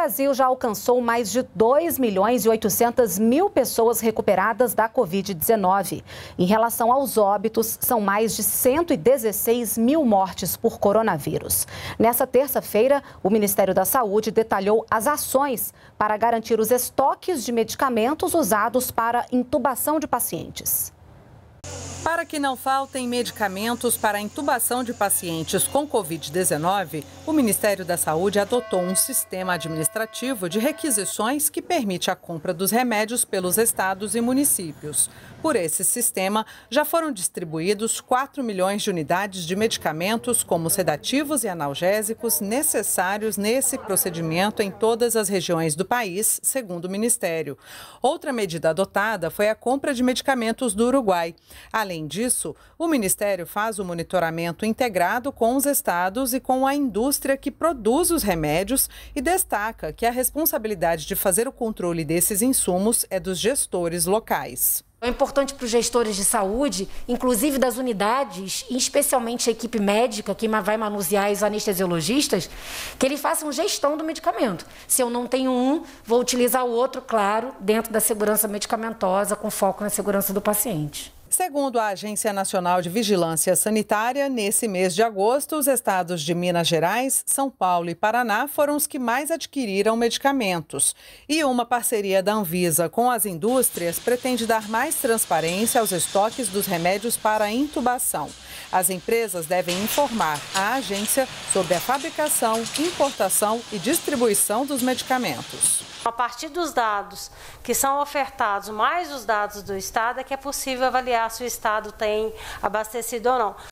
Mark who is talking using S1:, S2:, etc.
S1: Brasil já alcançou mais de 2 milhões e 800 mil pessoas recuperadas da Covid-19. Em relação aos óbitos, são mais de 116 mil mortes por coronavírus. Nessa terça-feira, o Ministério da Saúde detalhou as ações para garantir os estoques de medicamentos usados para intubação de pacientes.
S2: Para que não faltem medicamentos para a intubação de pacientes com Covid-19, o Ministério da Saúde adotou um sistema administrativo de requisições que permite a compra dos remédios pelos estados e municípios. Por esse sistema, já foram distribuídos 4 milhões de unidades de medicamentos, como sedativos e analgésicos, necessários nesse procedimento em todas as regiões do país, segundo o Ministério. Outra medida adotada foi a compra de medicamentos do Uruguai. Além Além disso, o Ministério faz o monitoramento integrado com os estados e com a indústria que produz os remédios e destaca que a responsabilidade de fazer o controle desses insumos é dos gestores locais.
S3: É importante para os gestores de saúde, inclusive das unidades, e especialmente a equipe médica que vai manusear os anestesiologistas, que eles façam gestão do medicamento. Se eu não tenho um, vou utilizar o outro, claro, dentro da segurança medicamentosa,
S2: com foco na segurança do paciente. Segundo a Agência Nacional de Vigilância Sanitária, nesse mês de agosto, os estados de Minas Gerais, São Paulo e Paraná foram os que mais adquiriram medicamentos. E uma parceria da Anvisa com as indústrias pretende dar mais transparência aos estoques dos remédios para intubação. As empresas devem informar a agência sobre a fabricação, importação e distribuição dos medicamentos.
S3: A partir dos dados que são ofertados, mais os dados do Estado, é que é possível avaliar se o Estado tem abastecido ou não.